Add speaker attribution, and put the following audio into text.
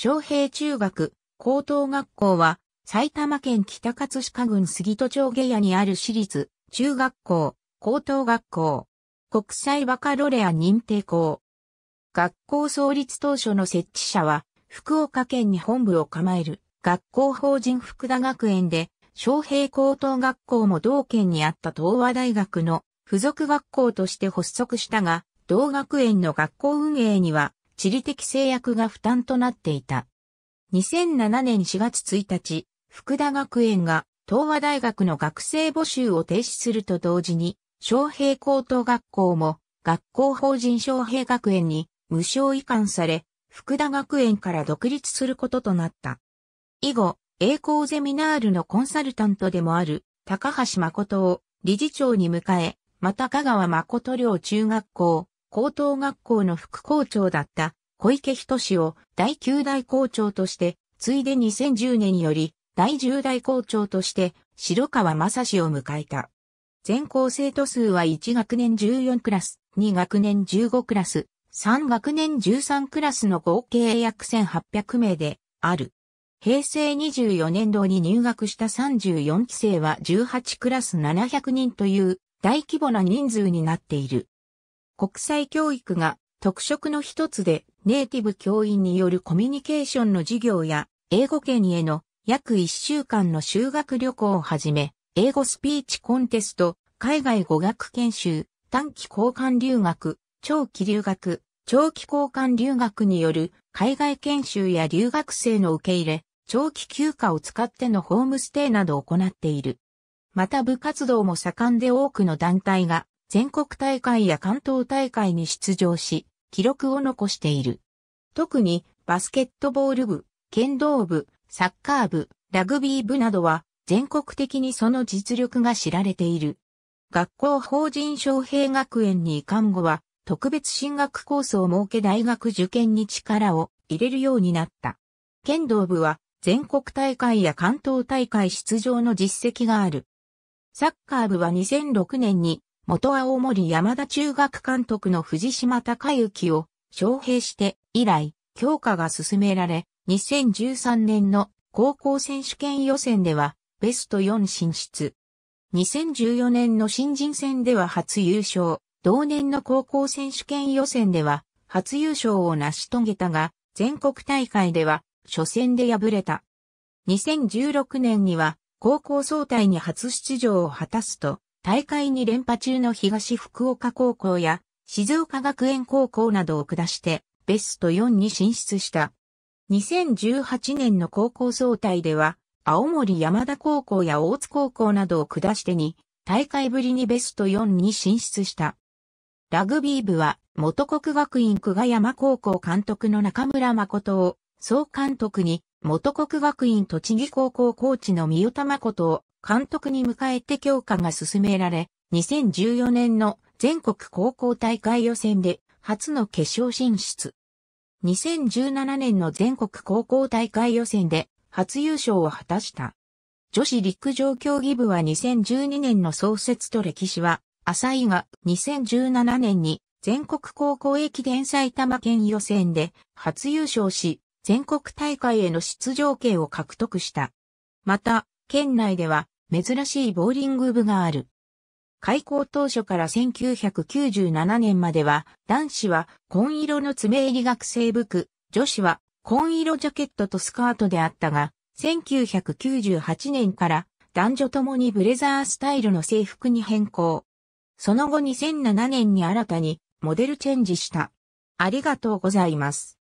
Speaker 1: 昌平中学、高等学校は、埼玉県北葛飾郡杉戸町下屋にある私立、中学校、高等学校、国際バカロレア認定校。学校創立当初の設置者は、福岡県に本部を構える、学校法人福田学園で、昌平高等学校も同県にあった東和大学の付属学校として発足したが、同学園の学校運営には地理的制約が負担となっていた。2007年4月1日、福田学園が東和大学の学生募集を停止すると同時に、昌平高等学校も学校法人昌平学園に無償移管され、福田学園から独立することとなった。以後、栄光ゼミナールのコンサルタントでもある高橋誠を理事長に迎え、また香川誠寮中学校、高等学校の副校長だった小池仁を第9代校長として、ついで2010年より第10代校長として白川正氏を迎えた。全校生徒数は1学年14クラス、2学年15クラス、3学年13クラスの合計約1800名である。平成24年度に入学した34期生は18クラス700人という大規模な人数になっている。国際教育が特色の一つでネイティブ教員によるコミュニケーションの授業や英語圏への約1週間の修学旅行をはじめ、英語スピーチコンテスト、海外語学研修、短期交換留学、長期留学、長期交換留学による海外研修や留学生の受け入れ、長期休暇を使ってのホームステイなどを行っている。また部活動も盛んで多くの団体が全国大会や関東大会に出場し、記録を残している。特にバスケットボール部、剣道部、サッカー部、ラグビー部などは全国的にその実力が知られている。学校法人昌平学園に移管後は特別進学コースを設け大学受験に力を入れるようになった。剣道部は全国大会や関東大会出場の実績がある。サッカー部は2006年に元は大森山田中学監督の藤島孝之を招聘して以来、強化が進められ、2013年の高校選手権予選ではベスト4進出。2014年の新人戦では初優勝、同年の高校選手権予選では初優勝を成し遂げたが、全国大会では初戦で敗れた。2016年には高校総体に初出場を果たすと、大会に連覇中の東福岡高校や静岡学園高校などを下してベスト4に進出した。2018年の高校総体では青森山田高校や大津高校などを下してに大会ぶりにベスト4に進出した。ラグビー部は元国学院久我山高校監督の中村誠を総監督に元国学院栃木高校コーチの三代田誠を監督に迎えて強化が進められ、2014年の全国高校大会予選で初の決勝進出。2017年の全国高校大会予選で初優勝を果たした。女子陸上競技部は2012年の創設と歴史は浅いが2017年に全国高校駅伝埼玉県予選で初優勝し全国大会への出場権を獲得した。また県内では珍しいボーリング部がある。開校当初から1997年までは、男子は紺色の爪入り学生服、女子は紺色ジャケットとスカートであったが、1998年から男女ともにブレザースタイルの制服に変更。その後2007年に新たにモデルチェンジした。ありがとうございます。